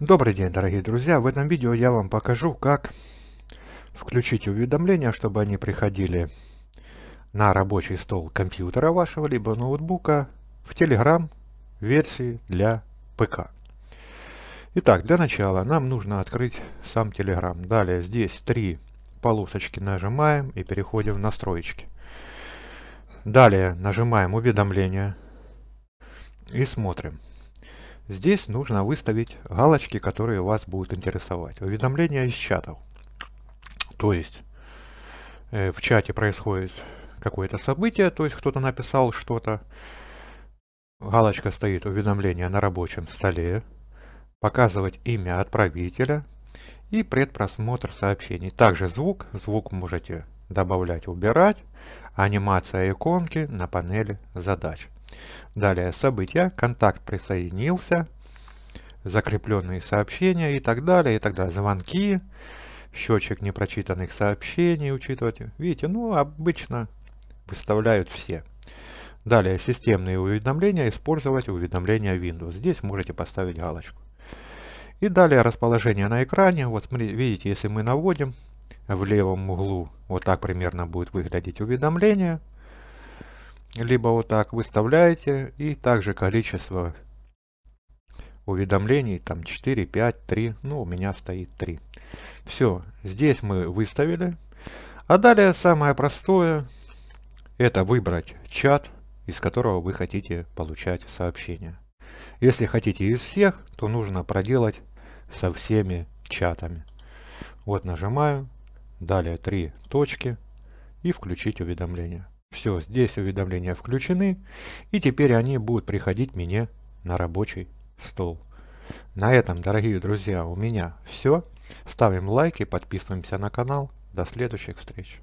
Добрый день, дорогие друзья! В этом видео я вам покажу, как включить уведомления, чтобы они приходили на рабочий стол компьютера вашего, либо ноутбука, в Telegram версии для ПК. Итак, для начала нам нужно открыть сам Telegram. Далее здесь три полосочки нажимаем и переходим в настройки. Далее нажимаем уведомления и смотрим. Здесь нужно выставить галочки, которые вас будут интересовать. Уведомления из чатов. То есть э, в чате происходит какое-то событие, то есть кто-то написал что-то. Галочка стоит уведомление на рабочем столе. Показывать имя отправителя и предпросмотр сообщений. Также звук. Звук можете добавлять, убирать. Анимация иконки на панели задач. Далее события, контакт присоединился, закрепленные сообщения и так далее, и так далее. Звонки, счетчик непрочитанных сообщений учитывать. Видите, ну обычно выставляют все. Далее системные уведомления, использовать уведомления Windows. Здесь можете поставить галочку. И далее расположение на экране. Вот смотрите, видите, если мы наводим в левом углу, вот так примерно будет выглядеть уведомление либо вот так выставляете и также количество уведомлений там 4, 5, 3, ну у меня стоит 3. Все, здесь мы выставили. А далее самое простое это выбрать чат, из которого вы хотите получать сообщения. Если хотите из всех, то нужно проделать со всеми чатами. Вот нажимаю, далее три точки и включить уведомления. Все, здесь уведомления включены, и теперь они будут приходить мне на рабочий стол. На этом, дорогие друзья, у меня все. Ставим лайки, подписываемся на канал. До следующих встреч.